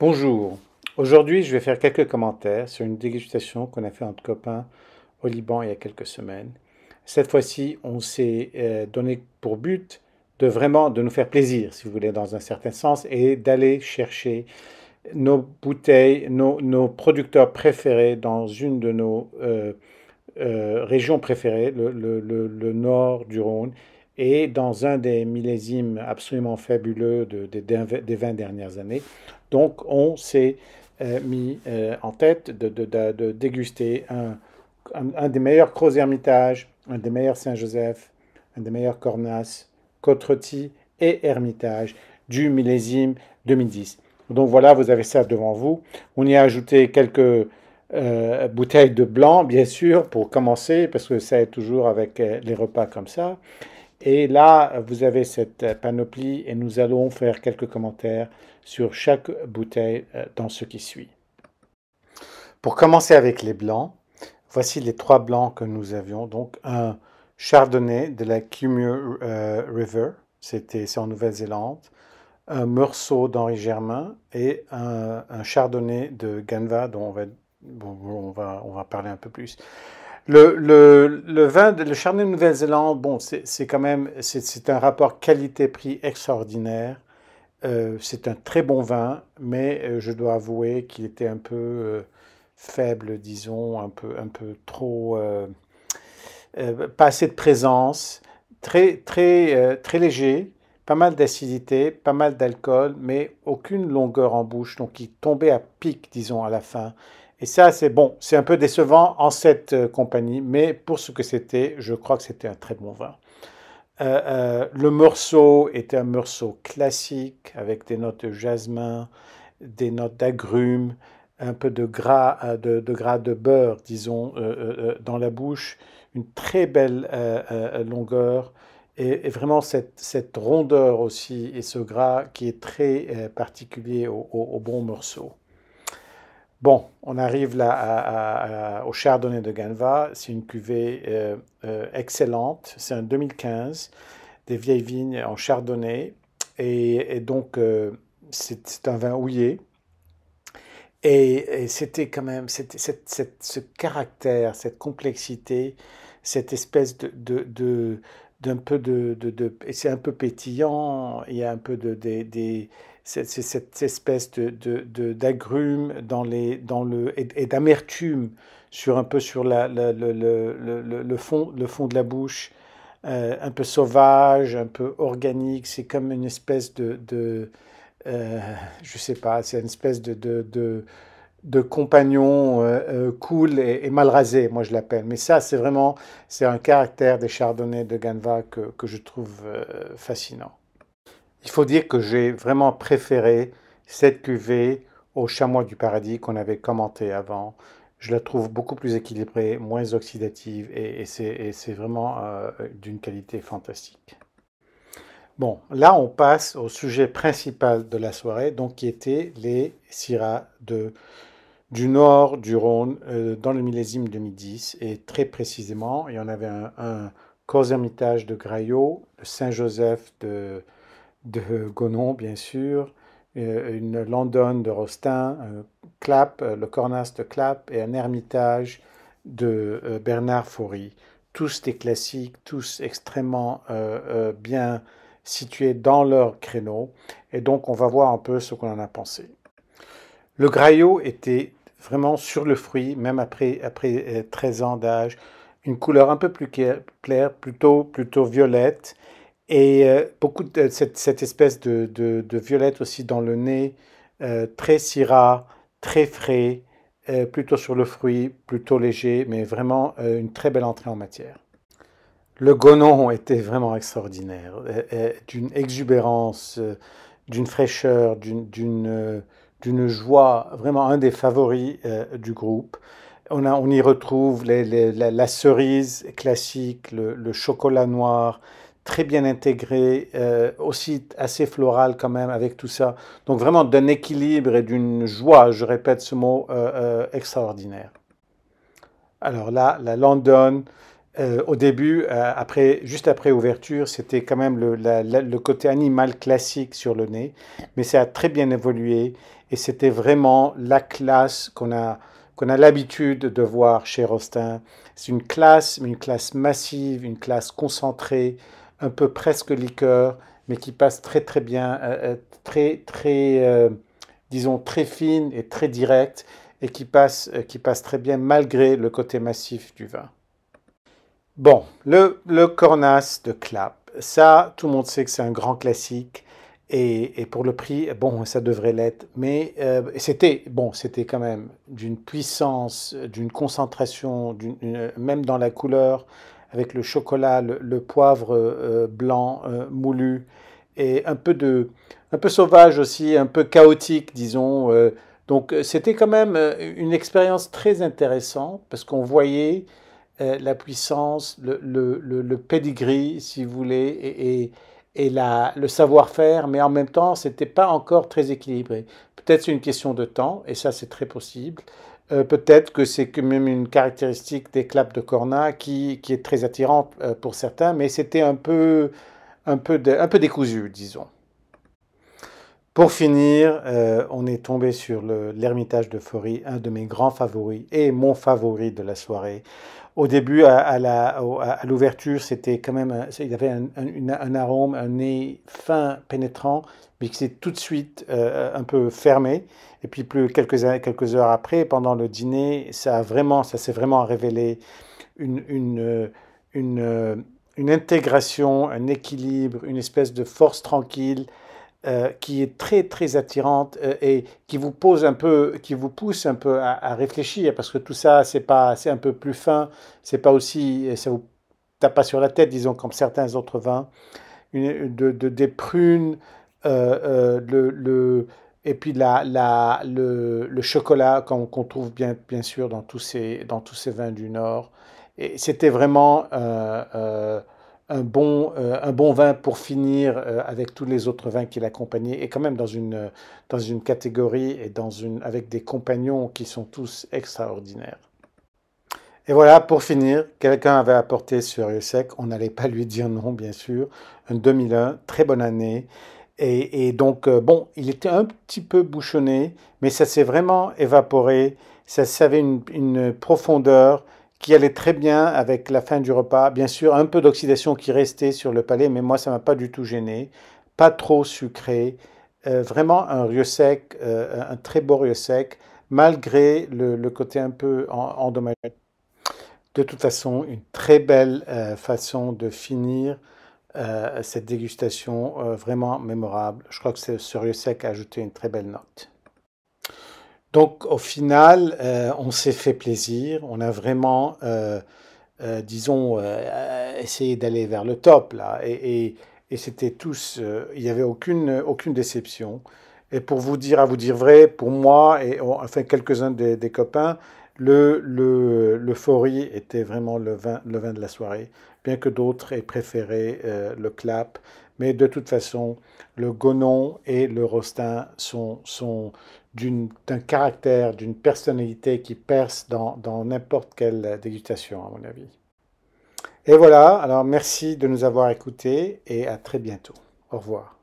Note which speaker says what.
Speaker 1: Bonjour. Aujourd'hui, je vais faire quelques commentaires sur une dégustation qu'on a fait entre copains au Liban il y a quelques semaines. Cette fois-ci, on s'est euh, donné pour but de vraiment de nous faire plaisir, si vous voulez, dans un certain sens, et d'aller chercher nos bouteilles, nos, producteurs préférés dans une de nos euh, euh, régions préférées, le nord du Rhône, et dans un des millésimes absolument fabuleux des 20 dernières années. Donc on s'est euh, mis euh, en tête de, déguster un, des meilleurs gros Hermitage, un des meilleurs Saint-Joseph, un des meilleurs Cornas, côte et Hermitage du millésime 2010. Donc voilà, vous avez ça devant vous. On y a ajouté quelques euh, bouteilles de blanc, bien sûr, pour commencer, parce que ça est toujours avec les repas comme ça. Et là, vous avez cette panoplie et nous allons faire quelques commentaires sur chaque bouteille euh, dans ce qui suit. Pour commencer avec les blancs, voici les trois blancs que nous avions. Donc un chardonnay de la Cumure euh, River, c'était en Nouvelle-Zélande, un morceau d'Henri Germain et un, chardonnay de Ganva dont on on va, on va parler un peu plus. Le, vin, de, le Chardonnay de Nouvelle-Zélande, bon, c'est quand même, c'est un rapport qualité-prix extraordinaire. Euh, c'est un très bon vin, mais euh, je dois avouer qu'il était un peu euh, faible, disons, un peu, un peu trop, pas assez de présence, très, très, très léger, pas mal d'acidité, pas mal d'alcool, mais aucune longueur en bouche, donc il tombait à pic, disons, à la fin. Et ça, c'est bon, c'est un peu décevant en cette euh, compagnie, mais pour ce que c'était, je crois que c'était un très bon vin. Euh, euh, le morceau était un morceau classique avec des notes de jasmin, des notes d'agrumes, un peu de gras de, gras de beurre, disons, dans la bouche, une très belle longueur et, vraiment cette, rondeur aussi et ce gras qui est très particulier au bon morceau. Bon, on arrive là au Chardonnay de Ganva. C'est une cuvée euh, euh, excellente. C'est un 2015, des vieilles vignes en Chardonnay. Et, donc, euh, c'est, un vin houillé. Et, c'était quand même ce caractère, cette complexité, cette espèce de d'un peu de, de, de c'est un peu pétillant, il y a un peu de, de c'est cette espèce de d'agrumes dans les dans le et, d'amertume sur un peu sur la, la, le, le, le, le, fond le fond de la bouche, euh, un peu sauvage, un peu organique. C'est comme une espèce de, de euh, je sais pas, c'est une espèce de, de, de de compagnons euh, euh, cool et, mal rasés, moi je l'appelle. Mais ça, c'est vraiment, c'est un caractère des Chardonnay de Ganva que, je trouve euh, fascinant. Il faut dire que j'ai vraiment préféré cette cuvée au chamois du paradis qu'on avait commenté avant. Je la trouve beaucoup plus équilibrée, moins oxydative et, c'est vraiment d'une qualité fantastique. Bon, là on passe au sujet principal de la soirée, donc qui était les Syrah de du nord du Rhône euh, dans le millésime 2010 et très précisément, il y en avait un, un Hermitage de Graillot, Saint-Joseph de, Gonon, bien sûr, euh, une Landonne de Rostin, Clap, euh, le Cornas de Clap et un ermitage de Bernard Faury. Tous des classiques, tous extrêmement bien situés dans leur créneau. Et donc, on va voir un peu ce qu'on en a pensé. Le graillot était vraiment sur le fruit, même après, après 13 euh, ans d'âge. Une couleur un peu plus claire, plutôt, plutôt violette. Et euh, beaucoup de cette, espèce de, de, violette aussi dans le nez, euh, très syrah, très frais, plutôt sur le fruit, plutôt léger, mais vraiment une très belle entrée en matière. Le gonon était vraiment extraordinaire, d'une exubérance, d'une fraîcheur, d'une d'une joie, vraiment un des favoris euh, du groupe. On, a, on y retrouve les, la, cerise classique, le, chocolat noir, très bien intégré, euh, aussi assez floral quand même avec tout ça. Donc vraiment d'un équilibre et d'une joie, je répète ce mot, euh, extraordinaire. Alors là, la London, au début, après, juste après ouverture, c'était quand même le, le, côté animal classique sur le nez, mais ça a très bien évolué et c'était vraiment la classe qu'on a, qu'on a l'habitude de voir chez Rostin. C'est une classe, mais une classe massive, une classe concentrée, un peu presque liqueur, mais qui passe très très bien, euh, euh, très très, euh, disons très fine et très directe, et qui passe, qui passe très bien malgré le côté massif du vin. Bon, le, le cornas de Clap, ça tout le monde sait que c'est un grand classique. Et, pour le prix, bon, ça devrait l'être. Mais euh, c'était, bon, c'était quand même d'une puissance, d'une concentration, même dans la couleur, avec le chocolat, le, poivre euh, blanc euh, moulu, et un peu, de, un peu sauvage aussi, un peu chaotique, disons. donc c'était quand même une expérience très intéressante, parce qu'on voyait la puissance, le, le, pedigree, si vous voulez, et et la, le savoir-faire, mais en même temps, c'était pas encore très équilibré. Peut-être c'est une question de temps, et ça c'est très possible. Euh, peut-être que c'est même une caractéristique des claps de Corna qui, est très attirante euh, pour certains, mais c'était un peu, un, peu un peu décousu, disons. Pour finir, euh, on est tombé sur l'Ermitage de Fory, un de mes grands favoris et mon favori de la soirée. Au début, à, l'ouverture, c'était quand même, il avait un, arôme, un nez fin, pénétrant, mais qui s'est tout de suite euh, euh, un peu fermé. Et puis, plus quelques, heures après, pendant le dîner, ça s'est vraiment révélé une, intégration, un équilibre, une espèce de force tranquille euh, qui est très très attirante euh, et qui vous pose un peu, qui vous pousse un peu à, réfléchir parce que tout ça c'est pas, c'est un peu plus fin, c'est pas aussi, euh, ça vous tape pas sur la tête, disons comme certains autres vins, de, des prunes, le, le, et puis la, la, le, chocolat qu'on trouve bien bien sûr dans tous ces dans tous ces vins du Nord. Et c'était vraiment euh, un bon, vin pour finir euh, avec tous les autres vins qui l'accompagnaient, et quand même dans une, catégorie et avec des compagnons qui sont tous extraordinaires. Et voilà, pour finir, quelqu'un avait apporté sur Sec, on n'allait pas lui dire non, bien sûr, un 2001, très bonne année. Et, donc, euh, bon, il était un petit peu bouchonné, mais ça s'est vraiment évaporé, ça, avait une profondeur, qui allait très bien avec la fin du repas. Bien sûr, un peu d'oxydation qui restait sur le palais, mais moi, ça m'a pas du tout gêné. Pas trop sucré. Euh, vraiment un rieux sec, euh, un très beau rieux sec, malgré le, côté un peu endommagé. De toute façon, une très belle euh, façon de finir cette dégustation vraiment mémorable. Je crois que ce rieux sec a ajouté une très belle note. Donc au final, euh, on s'est fait plaisir, on a vraiment, euh, euh, disons, essayé d'aller vers le top là, et, c'était tous, il n'y avait aucune, déception. Et pour vous dire, à vous dire vrai, pour moi et enfin quelques-uns des, copains, l'euphorie était vraiment le vin de la soirée, bien que d'autres aient préféré le clap mais de toute façon, le gonon et le rostin sont, d'un caractère, d'une personnalité qui perce dans n'importe quelle dégustation, à mon avis. Et voilà, alors merci de nous avoir écoutés et à très bientôt. Au revoir.